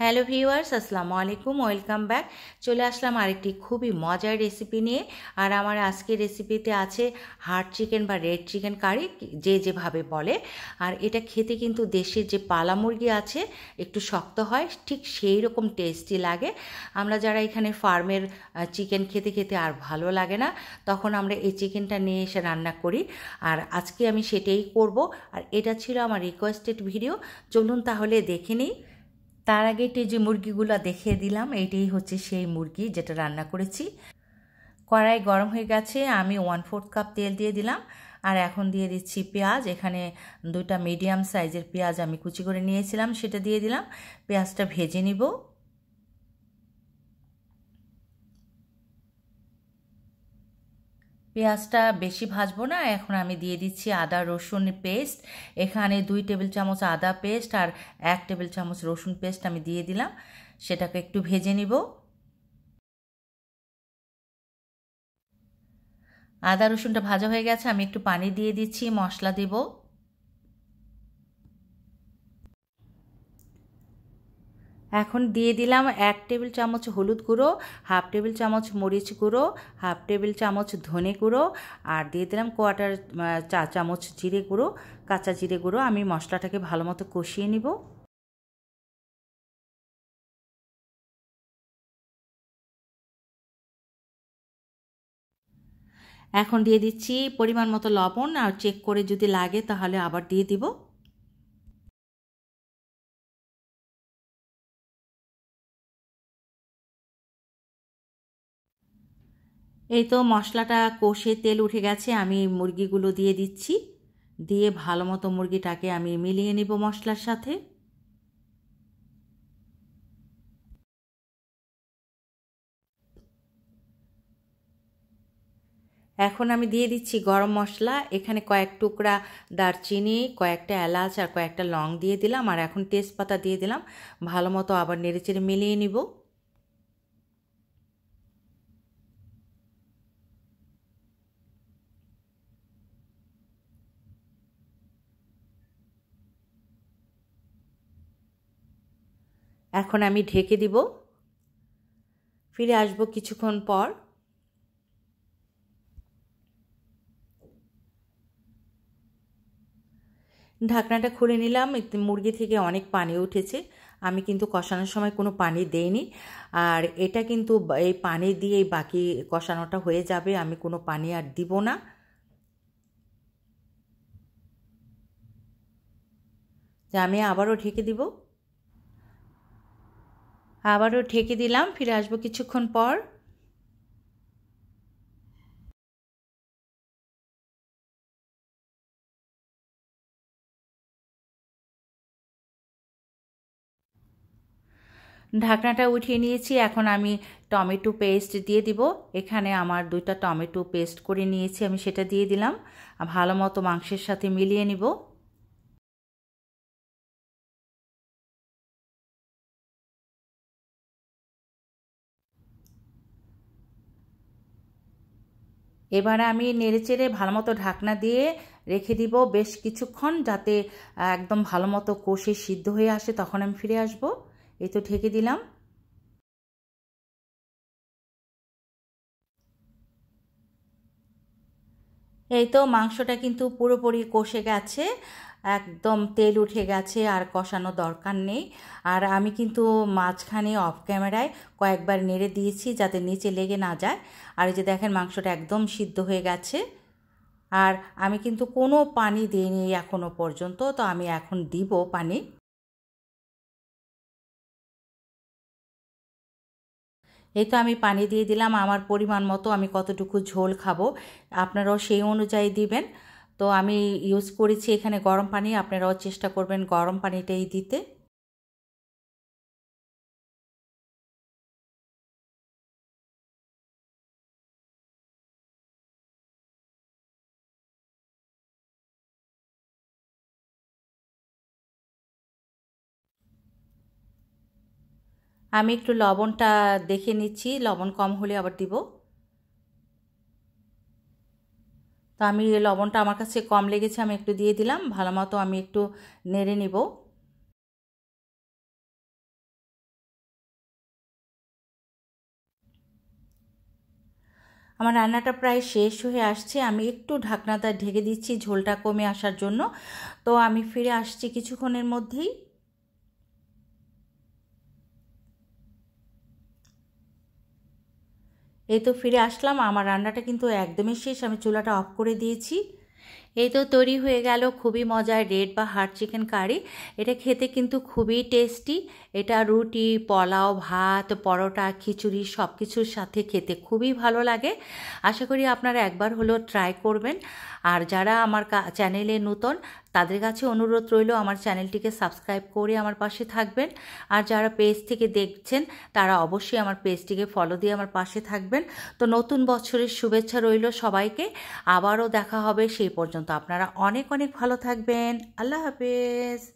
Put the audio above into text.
hello viewers আসসালামু আলাইকুম welcome back চলে আসলাম আরেকটি খুবই মজার রেসিপি নিয়ে আর আমার আজকের রেসিপিতে আছে হার্ড চিকেন বা রেড চিকেন কারি যে যেভাবে বলে আর এটা খেতে কিন্তু দেশের যে পালা মুরগি আছে একটু শক্ত হয় ঠিক সেই রকম টেস্টি লাগে আমরা যারা এখানে ফার্মের চিকেন খেতে খেতে আর ভালো লাগে না তখন আমরা এই চিকেনটা নিয়ে এসে রান্না করি আর আজকে আমি সেটাই করব আর এটা ছিল আমার রিকোয়েস্টেড ভিডিও চলুন তাহলে দেখে নিই তার আগে এটি যে মুরগিগুলো দেখিয়ে দিলাম এইটাই হচ্ছে সেই মুরগি যেটা রান্না করেছি কড়াই গরম হয়ে গেছে আমি ওয়ান ফোর্থ কাপ তেল দিয়ে দিলাম আর এখন দিয়ে দিচ্ছি পেঁয়াজ এখানে দুটা মিডিয়াম সাইজের পেঁয়াজ আমি কুচি করে নিয়েছিলাম সেটা দিয়ে দিলাম পেঁয়াজটা ভেজে নিব পেঁয়াজটা বেশি ভাজবো না এখন আমি দিয়ে দিচ্ছি আদা রসুন পেস্ট এখানে দুই টেবিল চামচ আদা পেস্ট আর এক টেবিল চামচ রসুন পেস্ট আমি দিয়ে দিলাম সেটাকে একটু ভেজে নিব আদা রসুনটা ভাজা হয়ে গেছে আমি একটু পানি দিয়ে দিচ্ছি মশলা দেবো এখন দিয়ে দিলাম এক টেবিল চামচ হলুদ গুঁড়ো হাফ টেবিল চামচ মরিচ গুঁড়ো হাফ টেবিল চামচ ধনে গুঁড়ো আর দিয়ে দিলাম কোয়াটার চা চামচ জিরে গুঁড়ো কাঁচা জিরে গুঁড়ো আমি মশলাটাকে ভালো মতো কষিয়ে নিব এখন দিয়ে দিচ্ছি পরিমাণ মতো লবণ আর চেক করে যদি লাগে তাহলে আবার দিয়ে দিব এই তো মশলাটা কষে তেল উঠে গেছে আমি মুরগিগুলো দিয়ে দিচ্ছি দিয়ে ভালো মতো মুরগিটাকে আমি মিলিয়ে নিব মশলার সাথে এখন আমি দিয়ে দিচ্ছি গরম মশলা এখানে কয়েক টুকরা দারচিনি কয়েকটা এলাচ আর কয়েকটা লং দিয়ে দিলাম আর এখন তেজপাতা দিয়ে দিলাম ভালো মতো আবার নেড়ে চেড়ে মিলিয়ে নিব এখন আমি ঢেকে দিব ফিরে আসব কিছুক্ষণ পর ঢাকনাটা খুলে নিলাম মুরগি থেকে অনেক পানি উঠেছে আমি কিন্তু কষানোর সময় কোনো পানি দেইনি আর এটা কিন্তু এই পানি দিয়ে বাকি কষানোটা হয়ে যাবে আমি কোনো পানি আর দিব না আমি আবারও ঢেকে দিব আবারও ঢেকে দিলাম ফিরে আসবো কিছুক্ষণ পর ঢাকনাটা উঠিয়ে নিয়েছি এখন আমি টমেটো পেস্ট দিয়ে দিব এখানে আমার দুইটা টমেটো পেস্ট করে নিয়েছি আমি সেটা দিয়ে দিলাম ভালো মতো মাংসের সাথে মিলিয়ে নিব এবার আমি নেড়েচেড়ে ভালোমতো ঢাকনা দিয়ে রেখে দিব বেশ কিছুক্ষণ যাতে একদম ভালোমতো কষে সিদ্ধ হয়ে আসে তখন আমি ফিরে আসব এই তো ঢেকে দিলাম এই তো মাংসটা কিন্তু পুরোপুরি কষে গেছে একদম তেল উঠে গেছে আর কষানো দরকার নেই আর আমি কিন্তু মাঝখানে অফ ক্যামেরায় কয়েকবার নেড়ে দিয়েছি যাতে নিচে লেগে না যায় আর এই যে দেখেন মাংসটা একদম সিদ্ধ হয়ে গেছে আর আমি কিন্তু কোনো পানি দিইনি এখনও পর্যন্ত তো আমি এখন দিব পানি এই তো আমি পানি দিয়ে দিলাম আমার পরিমাণ মতো আমি কতটুকু ঝোল খাবো আপনারাও সেই অনুযায়ী দিবেন তো আমি ইউজ করেছি এখানে গরম পানি আপনারাও চেষ্টা করবেন গরম পানিটাই দিতে আমি একটু লবণটা দেখে নিচ্ছি লবণ কম হলে আবার দিব তো আমি লবণটা আমার কাছে কম লেগেছে আমি একটু দিয়ে দিলাম ভালো মতো আমি একটু নেড়ে নিব আমার রান্নাটা প্রায় শেষ হয়ে আসছে আমি একটু ঢাকনাটা ঢেকে দিচ্ছি ঝোলটা কমে আসার জন্য তো আমি ফিরে আসছি কিছুক্ষণের মধ্যেই এই তো ফিরে আসলাম আমার রান্নাটা কিন্তু একদমই শেষ আমি চুলাটা অফ করে দিয়েছি এই তো তৈরি হয়ে গেল খুবই মজার রেড বা হার চিকেন কারি এটা খেতে কিন্তু খুবই টেস্টি এটা রুটি পোলাও ভাত পরোটা খিচুড়ি সব কিছুর সাথে খেতে খুবই ভালো লাগে আশা করি আপনারা একবার হলেও ট্রাই করবেন আর যারা আমার চ্যানেলে নূতন তাদের কাছে অনুরোধ রইল আমার চ্যানেলটিকে সাবস্ক্রাইব করে আমার পাশে থাকবেন আর যারা পেজ থেকে দেখছেন তারা অবশ্যই আমার পেজটিকে ফলো দিয়ে আমার পাশে থাকবেন তো নতুন বছরের শুভেচ্ছা রইল সবাইকে আবারও দেখা হবে সেই পর্যন্ত আপনারা অনেক অনেক ভালো থাকবেন আল্লাহ হাফেজ